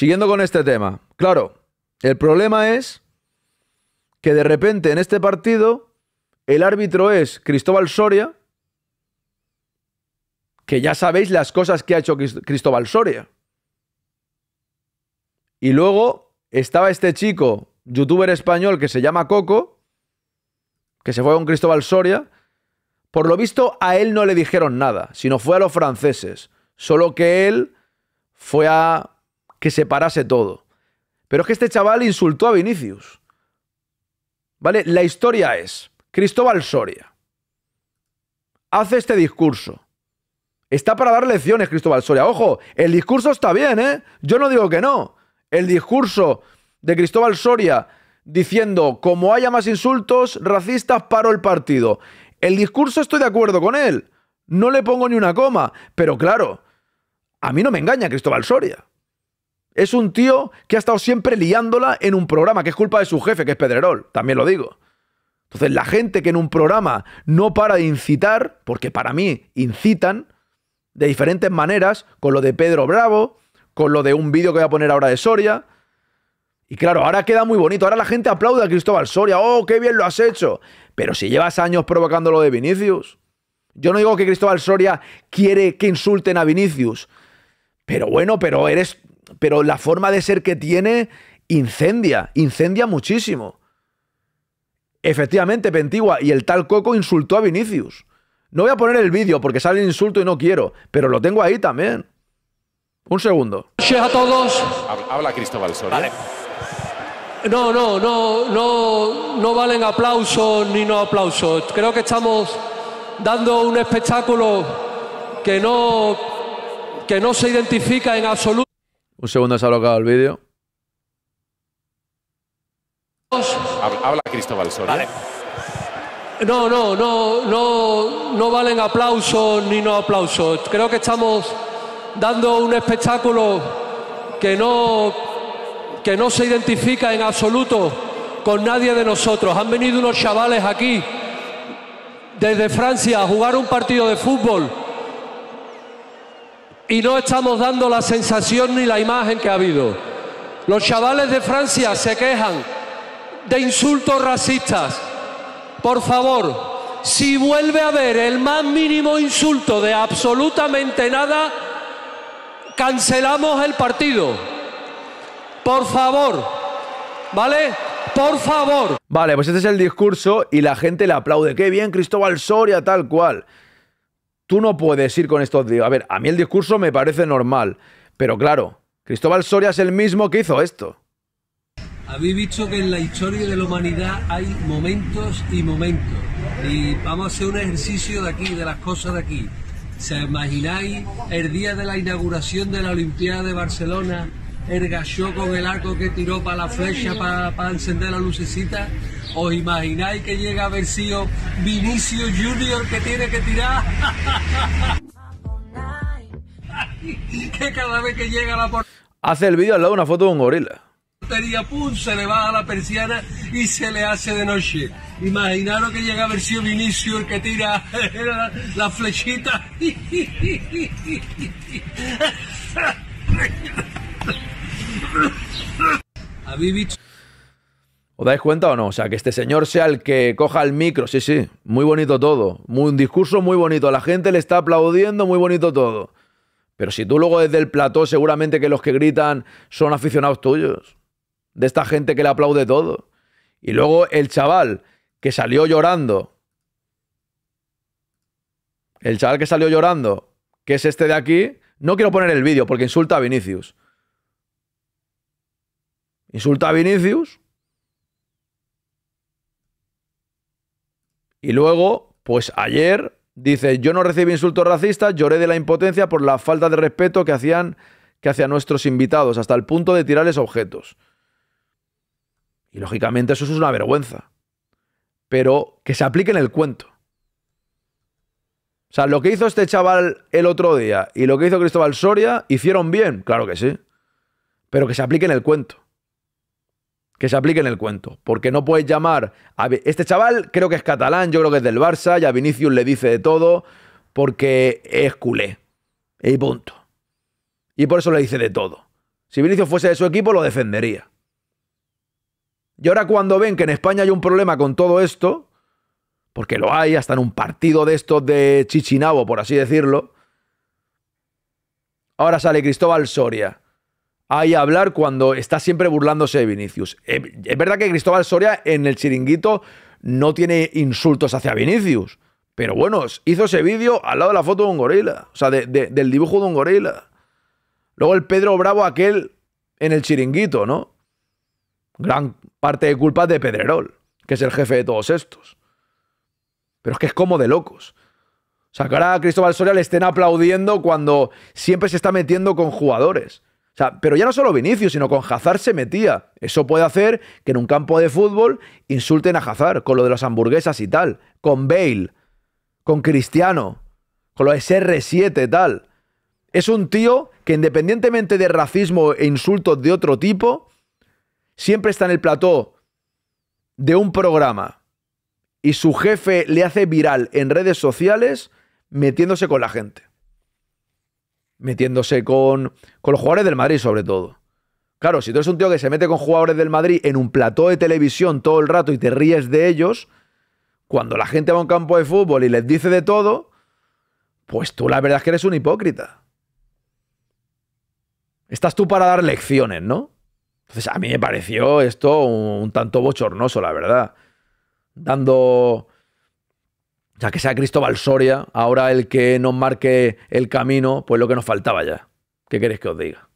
Siguiendo con este tema. Claro, el problema es que de repente en este partido el árbitro es Cristóbal Soria, que ya sabéis las cosas que ha hecho Cristóbal Soria. Y luego estaba este chico, youtuber español que se llama Coco, que se fue con Cristóbal Soria. Por lo visto a él no le dijeron nada, sino fue a los franceses. Solo que él fue a que se parase todo. Pero es que este chaval insultó a Vinicius. ¿Vale? La historia es, Cristóbal Soria hace este discurso. Está para dar lecciones Cristóbal Soria. Ojo, el discurso está bien, ¿eh? Yo no digo que no. El discurso de Cristóbal Soria diciendo, como haya más insultos racistas, paro el partido. El discurso estoy de acuerdo con él. No le pongo ni una coma. Pero claro, a mí no me engaña Cristóbal Soria. Es un tío que ha estado siempre liándola en un programa, que es culpa de su jefe, que es Pedrerol, también lo digo. Entonces, la gente que en un programa no para de incitar, porque para mí incitan de diferentes maneras, con lo de Pedro Bravo, con lo de un vídeo que voy a poner ahora de Soria. Y claro, ahora queda muy bonito, ahora la gente aplaude a Cristóbal Soria, oh, qué bien lo has hecho. Pero si llevas años provocando lo de Vinicius. Yo no digo que Cristóbal Soria quiere que insulten a Vinicius. Pero bueno, pero eres pero la forma de ser que tiene incendia, incendia muchísimo. Efectivamente, Pentigua y el tal Coco insultó a Vinicius. No voy a poner el vídeo porque sale el insulto y no quiero, pero lo tengo ahí también. Un segundo. a todos. Habla Cristóbal Sol. No, no, no, no, no valen aplausos ni no aplausos. Creo que estamos dando un espectáculo que no, que no se identifica en absoluto. Un segundo se ha bloqueado el vídeo. Habla Cristóbal Soria. No, no, no, no, no valen aplausos ni no aplausos. Creo que estamos dando un espectáculo que no, que no se identifica en absoluto con nadie de nosotros. Han venido unos chavales aquí desde Francia a jugar un partido de fútbol y no estamos dando la sensación ni la imagen que ha habido. Los chavales de Francia se quejan de insultos racistas. Por favor, si vuelve a haber el más mínimo insulto de absolutamente nada, cancelamos el partido. Por favor, ¿vale? Por favor. Vale, pues este es el discurso y la gente le aplaude. Qué bien, Cristóbal Soria, tal cual tú no puedes ir con estos... A ver, a mí el discurso me parece normal, pero claro, Cristóbal Soria es el mismo que hizo esto. Habéis visto que en la historia de la humanidad hay momentos y momentos. Y vamos a hacer un ejercicio de aquí, de las cosas de aquí. ¿Se imagináis el día de la inauguración de la Olimpiada de Barcelona ergachó con el arco que tiró para la flecha para, para encender la lucecita. ¿Os imagináis que llega a haber sido Vinicio Junior que tiene que tirar? que cada vez que llega la Hace el vídeo al lado una foto de un gorila. Pum, se le baja la persiana y se le hace de noche. Imaginaros que llega a haber sido Vinicio el que tira la flechita. ¿Os dais cuenta o no? O sea, que este señor sea el que coja el micro. Sí, sí, muy bonito todo. Muy, un discurso muy bonito. La gente le está aplaudiendo, muy bonito todo. Pero si tú luego desde el plató, seguramente que los que gritan son aficionados tuyos. De esta gente que le aplaude todo. Y luego el chaval que salió llorando. El chaval que salió llorando, que es este de aquí. No quiero poner el vídeo porque insulta a Vinicius insulta a Vinicius. Y luego, pues ayer, dice, yo no recibí insultos racistas, lloré de la impotencia por la falta de respeto que hacían que hacían nuestros invitados, hasta el punto de tirarles objetos. Y lógicamente eso es una vergüenza. Pero que se aplique en el cuento. O sea, lo que hizo este chaval el otro día y lo que hizo Cristóbal Soria, hicieron bien, claro que sí. Pero que se aplique en el cuento que se aplique en el cuento. Porque no puedes llamar a... Este chaval creo que es catalán, yo creo que es del Barça, y a Vinicius le dice de todo porque es culé. Y punto. Y por eso le dice de todo. Si Vinicius fuese de su equipo, lo defendería. Y ahora cuando ven que en España hay un problema con todo esto, porque lo hay, hasta en un partido de estos de Chichinabo, por así decirlo, ahora sale Cristóbal Soria ahí a hablar cuando está siempre burlándose de Vinicius. Eh, es verdad que Cristóbal Soria en el chiringuito no tiene insultos hacia Vinicius, pero bueno, hizo ese vídeo al lado de la foto de un gorila, o sea, del dibujo de un gorila. Luego el Pedro Bravo aquel en el chiringuito, ¿no? Gran parte de culpa de Pedrerol, que es el jefe de todos estos. Pero es que es como de locos. O sea, que ahora a Cristóbal Soria le estén aplaudiendo cuando siempre se está metiendo con jugadores. O sea, pero ya no solo Vinicius, sino con Hazard se metía. Eso puede hacer que en un campo de fútbol insulten a Hazard con lo de las hamburguesas y tal, con Bale, con Cristiano, con lo de SR7 tal. Es un tío que independientemente de racismo e insultos de otro tipo, siempre está en el plató de un programa y su jefe le hace viral en redes sociales metiéndose con la gente metiéndose con, con los jugadores del Madrid sobre todo. Claro, si tú eres un tío que se mete con jugadores del Madrid en un plató de televisión todo el rato y te ríes de ellos, cuando la gente va a un campo de fútbol y les dice de todo, pues tú la verdad es que eres un hipócrita. Estás tú para dar lecciones, ¿no? Entonces a mí me pareció esto un, un tanto bochornoso, la verdad. Dando o sea, que sea Cristóbal Soria ahora el que nos marque el camino, pues lo que nos faltaba ya. ¿Qué queréis que os diga?